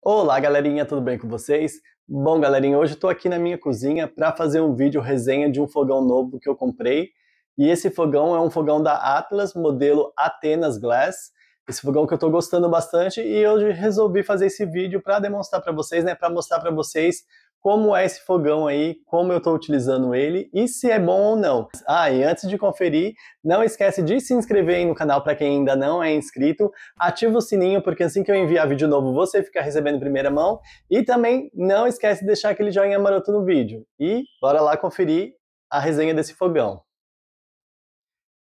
Olá, galerinha, tudo bem com vocês? Bom, galerinha, hoje estou aqui na minha cozinha para fazer um vídeo resenha de um fogão novo que eu comprei. E esse fogão é um fogão da Atlas, modelo Atenas Glass. Esse fogão que eu estou gostando bastante e hoje resolvi fazer esse vídeo para demonstrar para vocês, né, para mostrar para vocês como é esse fogão aí, como eu estou utilizando ele e se é bom ou não. Ah, e antes de conferir, não esquece de se inscrever aí no canal para quem ainda não é inscrito, ativa o sininho porque assim que eu enviar vídeo novo você fica recebendo em primeira mão e também não esquece de deixar aquele joinha maroto no vídeo. E bora lá conferir a resenha desse fogão.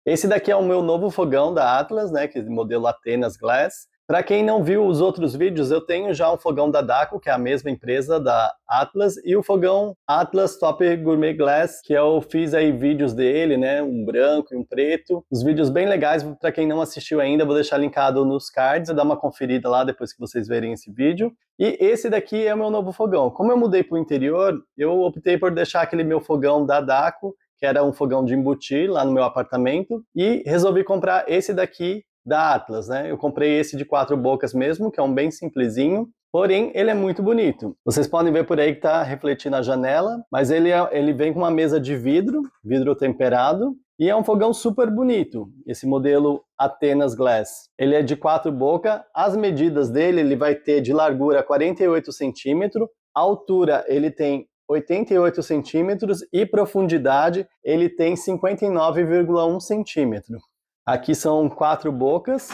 Esse daqui é o meu novo fogão da Atlas, né, que é modelo Atenas Glass. Para quem não viu os outros vídeos, eu tenho já um fogão da Daco, que é a mesma empresa da Atlas, e o fogão Atlas Top Gourmet Glass, que eu fiz aí vídeos dele, né, um branco e um preto. Os vídeos bem legais, para quem não assistiu ainda, vou deixar linkado nos cards, dá uma conferida lá depois que vocês verem esse vídeo. E esse daqui é o meu novo fogão. Como eu mudei para o interior, eu optei por deixar aquele meu fogão da Daco que era um fogão de embutir lá no meu apartamento, e resolvi comprar esse daqui da Atlas, né? Eu comprei esse de quatro bocas mesmo, que é um bem simplesinho, porém ele é muito bonito. Vocês podem ver por aí que está refletindo a janela, mas ele, é, ele vem com uma mesa de vidro, vidro temperado, e é um fogão super bonito, esse modelo Atenas Glass. Ele é de quatro bocas, as medidas dele ele vai ter de largura 48 centímetros, a altura ele tem 88 centímetros e profundidade ele tem 59,1 centímetro. Aqui são quatro bocas,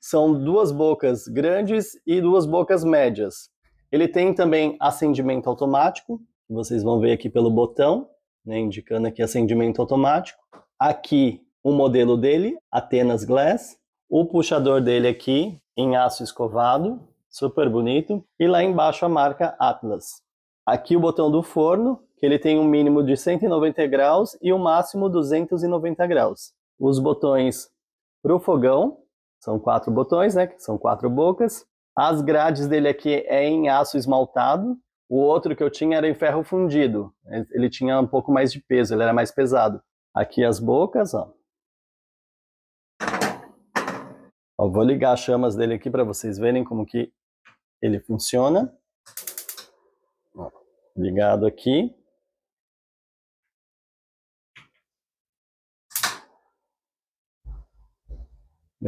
são duas bocas grandes e duas bocas médias. Ele tem também acendimento automático, vocês vão ver aqui pelo botão, né, indicando aqui acendimento automático. Aqui o modelo dele, Atenas Glass. O puxador dele aqui em aço escovado, super bonito. E lá embaixo a marca Atlas. Aqui o botão do forno, que ele tem um mínimo de 190 graus e o um máximo 290 graus. Os botões para o fogão, são quatro botões, né? São quatro bocas. As grades dele aqui é em aço esmaltado. O outro que eu tinha era em ferro fundido. Ele tinha um pouco mais de peso, ele era mais pesado. Aqui as bocas, ó. ó vou ligar as chamas dele aqui para vocês verem como que ele funciona ligado aqui.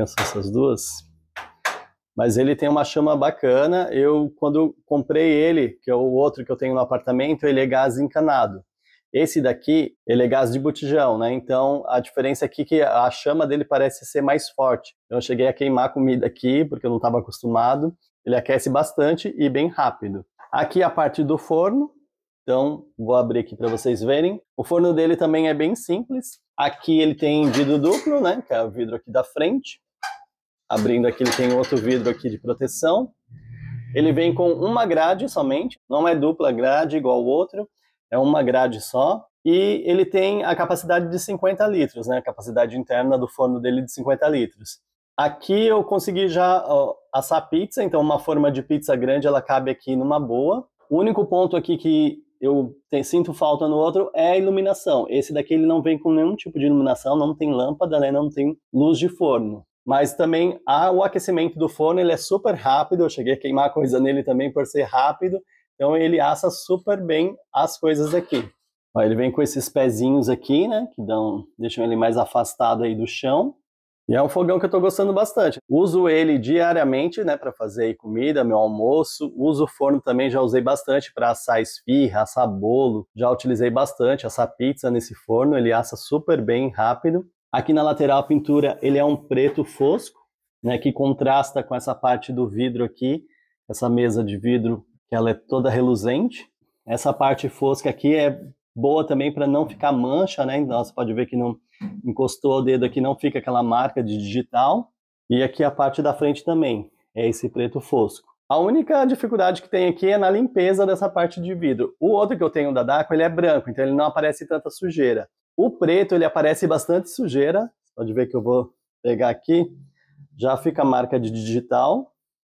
São essas duas. Mas ele tem uma chama bacana. Eu, quando comprei ele, que é o outro que eu tenho no apartamento, ele é gás encanado. Esse daqui, ele é gás de botijão, né? Então, a diferença aqui é que a chama dele parece ser mais forte. Eu cheguei a queimar comida aqui, porque eu não estava acostumado. Ele aquece bastante e bem rápido. Aqui a parte do forno, então, vou abrir aqui para vocês verem. O forno dele também é bem simples. Aqui ele tem vidro duplo, né, que é o vidro aqui da frente. Abrindo aqui ele tem outro vidro aqui de proteção. Ele vem com uma grade somente, não é dupla grade igual o outro, é uma grade só. E ele tem a capacidade de 50 litros, né? A capacidade interna do forno dele de 50 litros. Aqui eu consegui já ó, assar pizza, então uma forma de pizza grande ela cabe aqui numa boa. O único ponto aqui que eu tem, sinto falta no outro é a iluminação. Esse daqui ele não vem com nenhum tipo de iluminação, não tem lâmpada, né? não tem luz de forno. Mas também o aquecimento do forno ele é super rápido. Eu cheguei a queimar coisa nele também por ser rápido. Então ele assa super bem as coisas aqui. Ó, ele vem com esses pezinhos aqui, né? Que dão, deixam ele mais afastado aí do chão. E é um fogão que eu estou gostando bastante. Uso ele diariamente, né, para fazer comida, meu almoço. Uso o forno também, já usei bastante para assar esfirra, assar bolo. Já utilizei bastante assar pizza nesse forno, ele assa super bem, rápido. Aqui na lateral a pintura, ele é um preto fosco, né, que contrasta com essa parte do vidro aqui, essa mesa de vidro que ela é toda reluzente. Essa parte fosca aqui é boa também para não ficar mancha, né? Nossa, então você pode ver que não encostou o dedo aqui, não fica aquela marca de digital. E aqui a parte da frente também, é esse preto fosco. A única dificuldade que tem aqui é na limpeza dessa parte de vidro. O outro que eu tenho da Daco, ele é branco, então ele não aparece tanta sujeira. O preto, ele aparece bastante sujeira. Pode ver que eu vou pegar aqui. Já fica a marca de digital.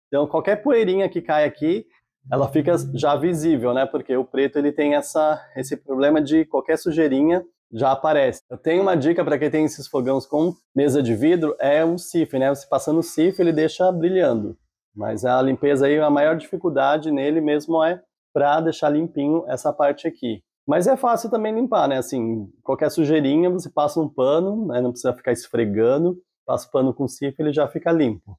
Então, qualquer poeirinha que cai aqui, ela fica já visível, né? Porque o preto, ele tem essa, esse problema de qualquer sujeirinha já aparece. Eu tenho uma dica para quem tem esses fogões com mesa de vidro, é um sif, né? Você passando o sif, ele deixa brilhando. Mas a limpeza aí, a maior dificuldade nele mesmo é para deixar limpinho essa parte aqui. Mas é fácil também limpar, né? Assim, qualquer sujeirinha, você passa um pano, né? não precisa ficar esfregando, passa o pano com sif, ele já fica limpo.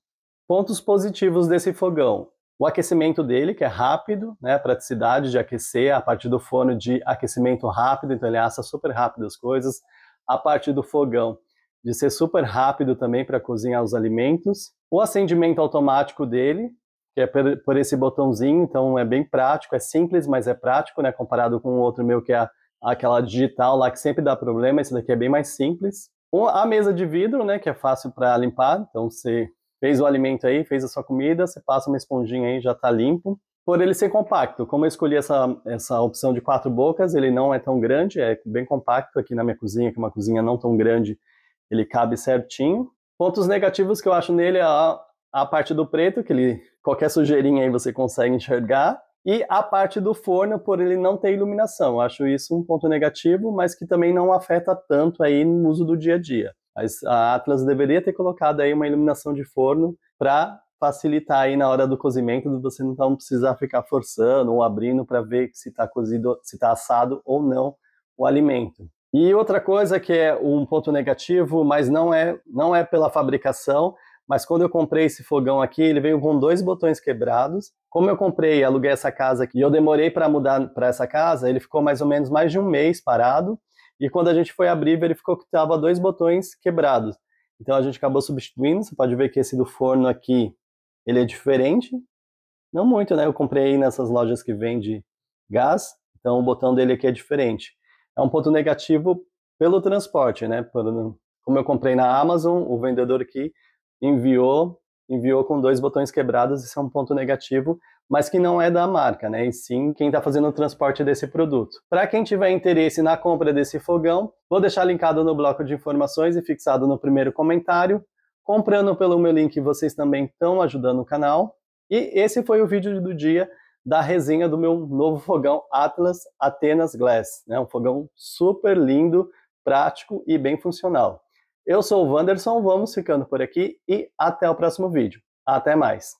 Pontos positivos desse fogão. O aquecimento dele, que é rápido, né? A praticidade de aquecer a partir do forno de aquecimento rápido, então ele assa super rápido as coisas. A partir do fogão, de ser super rápido também para cozinhar os alimentos. O acendimento automático dele, que é por esse botãozinho, então é bem prático, é simples, mas é prático, né? Comparado com o outro meu que é aquela digital lá que sempre dá problema, esse daqui é bem mais simples. A mesa de vidro, né? Que é fácil para limpar, então você fez o alimento aí, fez a sua comida, você passa uma esponjinha aí, já está limpo. Por ele ser compacto, como eu escolhi essa, essa opção de quatro bocas, ele não é tão grande, é bem compacto aqui na minha cozinha, que é uma cozinha não tão grande, ele cabe certinho. Pontos negativos que eu acho nele é a, a parte do preto, que ele qualquer sujeirinha aí você consegue enxergar, e a parte do forno por ele não ter iluminação. Eu acho isso um ponto negativo, mas que também não afeta tanto aí no uso do dia a dia. A Atlas deveria ter colocado aí uma iluminação de forno para facilitar aí na hora do cozimento, você não precisar ficar forçando ou abrindo para ver se está cozido, se está assado ou não o alimento. E outra coisa que é um ponto negativo, mas não é não é pela fabricação, mas quando eu comprei esse fogão aqui, ele veio com dois botões quebrados. Como eu comprei, aluguei essa casa aqui e eu demorei para mudar para essa casa, ele ficou mais ou menos mais de um mês parado. E quando a gente foi abrir, verificou que estava dois botões quebrados. Então a gente acabou substituindo. Você pode ver que esse do forno aqui, ele é diferente. Não muito, né? Eu comprei nessas lojas que vende gás, então o botão dele aqui é diferente. É um ponto negativo pelo transporte, né? Como eu comprei na Amazon, o vendedor aqui enviou enviou com dois botões quebrados, isso é um ponto negativo, mas que não é da marca, né? E sim quem está fazendo o transporte desse produto. Para quem tiver interesse na compra desse fogão, vou deixar linkado no bloco de informações e fixado no primeiro comentário. Comprando pelo meu link, vocês também estão ajudando o canal. E esse foi o vídeo do dia da resenha do meu novo fogão Atlas Atenas Glass, né? Um fogão super lindo, prático e bem funcional. Eu sou o Wanderson, vamos ficando por aqui e até o próximo vídeo. Até mais!